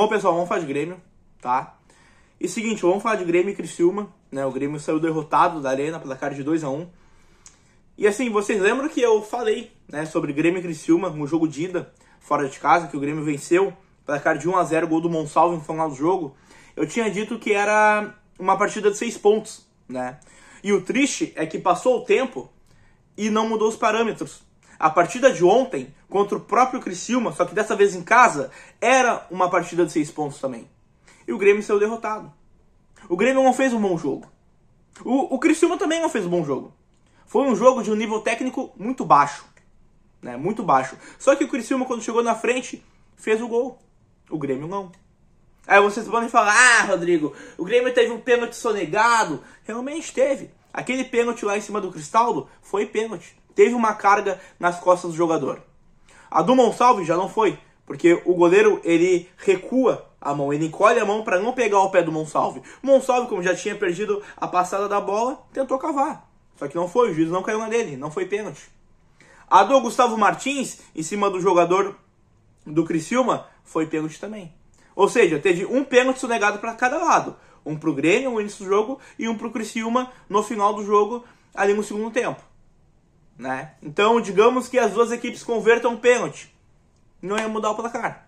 Bom, pessoal, vamos falar de Grêmio, tá? E seguinte, vamos falar de Grêmio e Criciúma, né? O Grêmio saiu derrotado da Arena pela cara de 2 a 1 um. E assim, vocês lembram que eu falei, né, sobre Grêmio e Criciúma no jogo dida fora de casa, que o Grêmio venceu pela cara de 1 a 0 gol do Monsalvo no final do jogo. Eu tinha dito que era uma partida de seis pontos, né? E o triste é que passou o tempo e não mudou os parâmetros. A partida de ontem contra o próprio Criciúma, só que dessa vez em casa, era uma partida de seis pontos também. E o Grêmio saiu derrotado. O Grêmio não fez um bom jogo. O, o Criciúma também não fez um bom jogo. Foi um jogo de um nível técnico muito baixo. Né? Muito baixo. Só que o Criciúma, quando chegou na frente, fez o gol. O Grêmio não. Aí vocês podem falar, ah, Rodrigo, o Grêmio teve um pênalti sonegado. Realmente teve. Aquele pênalti lá em cima do Cristaldo foi pênalti teve uma carga nas costas do jogador. A do Monsalve já não foi, porque o goleiro ele recua a mão, ele encolhe a mão para não pegar o pé do Monsalve. Monsalve, como já tinha perdido a passada da bola, tentou cavar. Só que não foi, o juiz não caiu na dele, não foi pênalti. A do Gustavo Martins, em cima do jogador do Criciúma, foi pênalti também. Ou seja, teve um pênalti sonegado para cada lado. Um pro Grêmio no início do jogo e um pro Criciúma no final do jogo, ali no segundo tempo. Né? Então, digamos que as duas equipes convertam um pênalti. Não ia mudar o placar.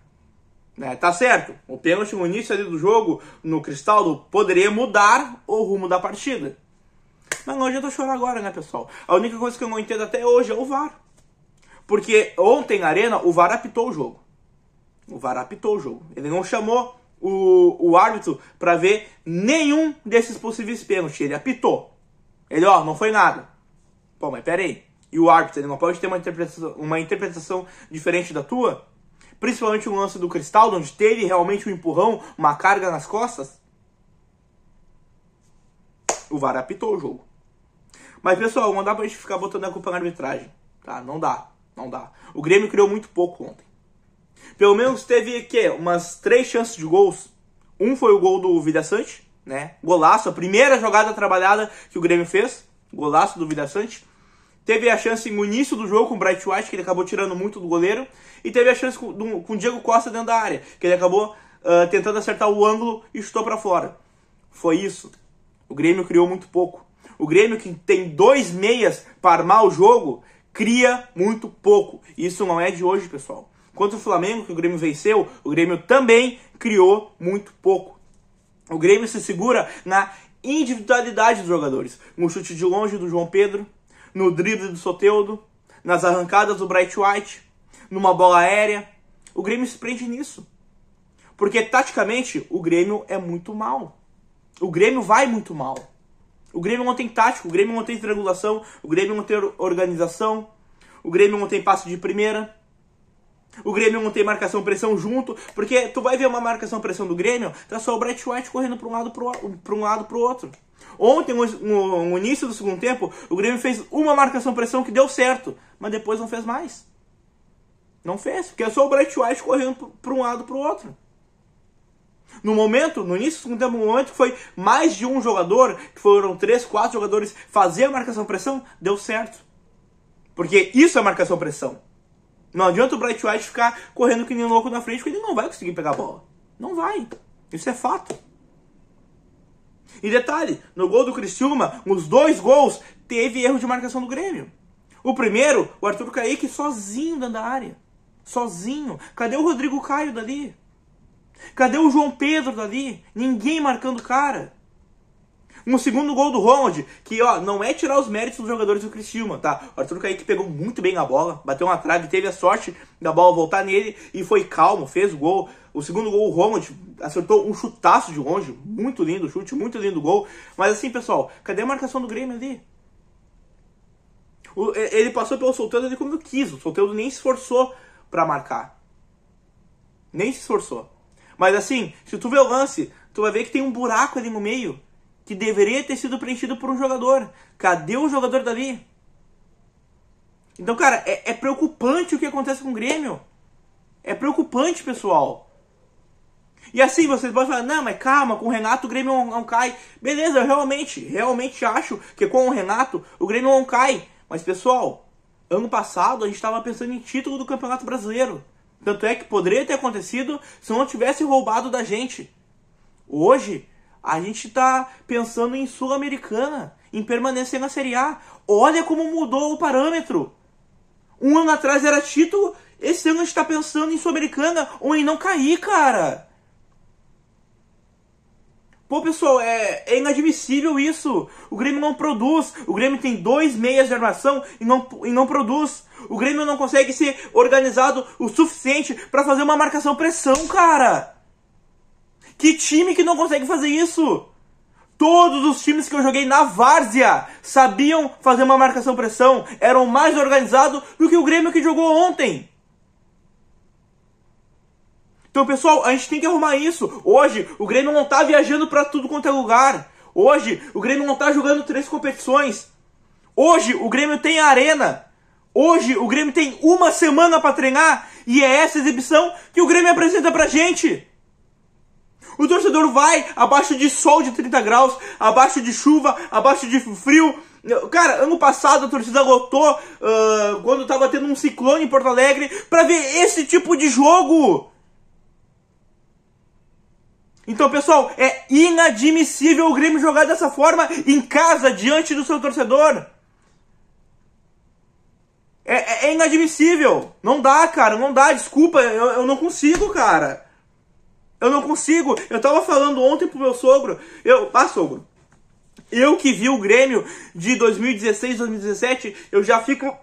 Né? Tá certo. O pênalti no início ali do jogo, no Cristaldo, poderia mudar o rumo da partida. Mas não adianta chorar agora, né, pessoal? A única coisa que eu não entendo até hoje é o VAR. Porque ontem na Arena, o VAR apitou o jogo. O VAR apitou o jogo. Ele não chamou o, o árbitro para ver nenhum desses possíveis pênaltis. Ele apitou. Ele, ó, não foi nada. Pô, mas peraí e o árbitro ele não pode ter uma interpretação, uma interpretação diferente da tua? Principalmente o lance do cristal, onde teve realmente um empurrão, uma carga nas costas? O VAR apitou o jogo. Mas pessoal, não dá pra gente ficar botando a culpa na arbitragem. Tá, não dá. Não dá. O Grêmio criou muito pouco ontem. Pelo menos teve que umas três chances de gols. Um foi o gol do Vida Sante, né? Golaço, a primeira jogada trabalhada que o Grêmio fez. Golaço do Vida Sante. Teve a chance no início do jogo com o Bright White, que ele acabou tirando muito do goleiro. E teve a chance com, com o Diego Costa dentro da área, que ele acabou uh, tentando acertar o ângulo e chutou para fora. Foi isso. O Grêmio criou muito pouco. O Grêmio, que tem dois meias para armar o jogo, cria muito pouco. Isso não é de hoje, pessoal. Quanto o Flamengo, que o Grêmio venceu, o Grêmio também criou muito pouco. O Grêmio se segura na individualidade dos jogadores. Um chute de longe do João Pedro, no drible do Soteudo, nas arrancadas do Bright White, numa bola aérea. O Grêmio se prende nisso. Porque taticamente o Grêmio é muito mal. O Grêmio vai muito mal. O Grêmio não tem tático, o Grêmio não tem triangulação, o Grêmio não tem organização, o Grêmio não tem passe de primeira. O Grêmio não tem marcação-pressão junto, porque tu vai ver uma marcação-pressão do Grêmio, tá só o Brett White correndo para um lado para um lado pro outro. Ontem, no, no início do segundo tempo, o Grêmio fez uma marcação-pressão que deu certo, mas depois não fez mais. Não fez, porque é só o Brett White correndo para um lado para o outro. No momento, no início do segundo tempo, no momento que foi mais de um jogador, que foram três, quatro jogadores fazer a marcação-pressão, deu certo. Porque isso é marcação-pressão. Não adianta o Bright White ficar correndo que nem louco na frente, porque ele não vai conseguir pegar a bola. Não vai. Isso é fato. E detalhe, no gol do Criciúma, os dois gols teve erro de marcação do Grêmio. O primeiro, o Arthur Kaique sozinho dentro da área. Sozinho. Cadê o Rodrigo Caio dali? Cadê o João Pedro dali? Ninguém marcando o cara. Um segundo gol do Ronald, que ó, não é tirar os méritos dos jogadores do Criciúma, tá? O Arthur Kaique pegou muito bem a bola, bateu uma trave, teve a sorte da bola voltar nele e foi calmo, fez o gol. O segundo gol, o Ronald acertou um chutaço de longe, muito lindo chute, muito lindo gol. Mas assim, pessoal, cadê a marcação do Grêmio ali? O, ele passou pelo Solteiro ali como quis, o Solteiro nem se esforçou para marcar. Nem se esforçou. Mas assim, se tu vê o lance, tu vai ver que tem um buraco ali no meio que deveria ter sido preenchido por um jogador. Cadê o jogador dali? Então, cara, é, é preocupante o que acontece com o Grêmio. É preocupante, pessoal. E assim, vocês podem falar, não, mas calma, com o Renato o Grêmio não cai. Beleza, eu realmente, realmente acho que com o Renato o Grêmio não cai. Mas, pessoal, ano passado a gente estava pensando em título do Campeonato Brasileiro. Tanto é que poderia ter acontecido se não tivesse roubado da gente. Hoje, a gente está pensando em Sul-Americana, em permanecer na Série A. Olha como mudou o parâmetro. Um ano atrás era título, esse ano a gente está pensando em Sul-Americana ou em não cair, cara. Pô, pessoal, é, é, inadmissível isso. O Grêmio não produz. O Grêmio tem dois meias de armação e não, e não produz. O Grêmio não consegue ser organizado o suficiente para fazer uma marcação pressão, cara. Que time que não consegue fazer isso? Todos os times que eu joguei na várzea sabiam fazer uma marcação-pressão, eram mais organizados do que o Grêmio que jogou ontem. Então, pessoal, a gente tem que arrumar isso. Hoje, o Grêmio não está viajando para tudo quanto é lugar. Hoje, o Grêmio não está jogando três competições. Hoje, o Grêmio tem a arena. Hoje, o Grêmio tem uma semana para treinar. E é essa exibição que o Grêmio apresenta pra gente. O torcedor vai abaixo de sol de 30 graus, abaixo de chuva, abaixo de frio. Cara, ano passado a torcida lotou uh, quando tava tendo um ciclone em Porto Alegre para ver esse tipo de jogo. Então, pessoal, é inadmissível o Grêmio jogar dessa forma em casa, diante do seu torcedor. É, é, é inadmissível. Não dá, cara, não dá. Desculpa, eu, eu não consigo, cara. Eu não consigo. Eu tava falando ontem pro meu sogro. Eu, ah, sogro. Eu que vi o Grêmio de 2016, 2017, eu já fico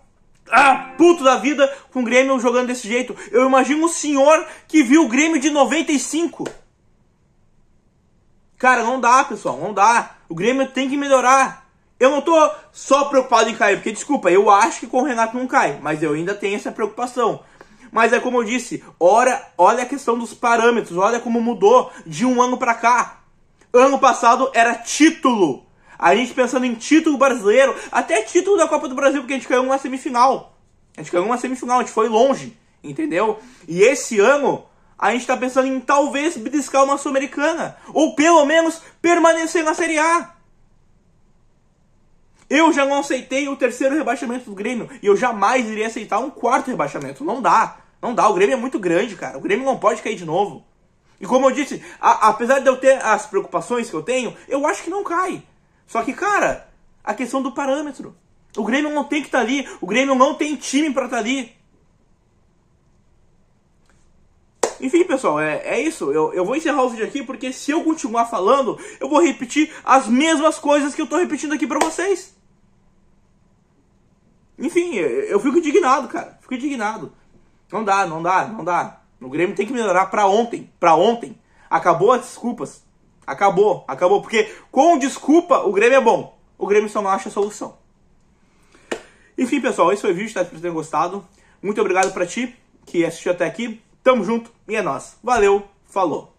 ah, puto da vida com o Grêmio jogando desse jeito. Eu imagino o senhor que viu o Grêmio de 95. Cara, não dá, pessoal, não dá. O Grêmio tem que melhorar. Eu não tô só preocupado em cair, porque desculpa, eu acho que com o Renato não cai, mas eu ainda tenho essa preocupação. Mas é como eu disse, ora, olha a questão dos parâmetros, olha como mudou de um ano para cá. Ano passado era título. A gente pensando em título brasileiro, até título da Copa do Brasil, porque a gente ganhou uma semifinal. A gente ganhou uma semifinal, a gente foi longe, entendeu? E esse ano a gente está pensando em talvez briscar uma Sul-Americana, ou pelo menos permanecer na Série A. Eu já não aceitei o terceiro rebaixamento do Grêmio. E eu jamais iria aceitar um quarto rebaixamento. Não dá. Não dá. O Grêmio é muito grande, cara. O Grêmio não pode cair de novo. E como eu disse, a, apesar de eu ter as preocupações que eu tenho, eu acho que não cai. Só que, cara, a questão do parâmetro. O Grêmio não tem que estar tá ali. O Grêmio não tem time para estar tá ali. Enfim, pessoal, é, é isso. Eu, eu vou encerrar o vídeo aqui porque se eu continuar falando, eu vou repetir as mesmas coisas que eu tô repetindo aqui pra vocês. Enfim, eu fico indignado, cara. Fico indignado. Não dá, não dá, não dá. O Grêmio tem que melhorar para ontem, para ontem. Acabou as desculpas. Acabou, acabou. Porque com desculpa o Grêmio é bom. O Grêmio só não acha solução. Enfim, pessoal, esse foi o vídeo. Espero que vocês tenham gostado. Muito obrigado para ti que assistiu até aqui. Tamo junto e é nóis. Valeu, falou.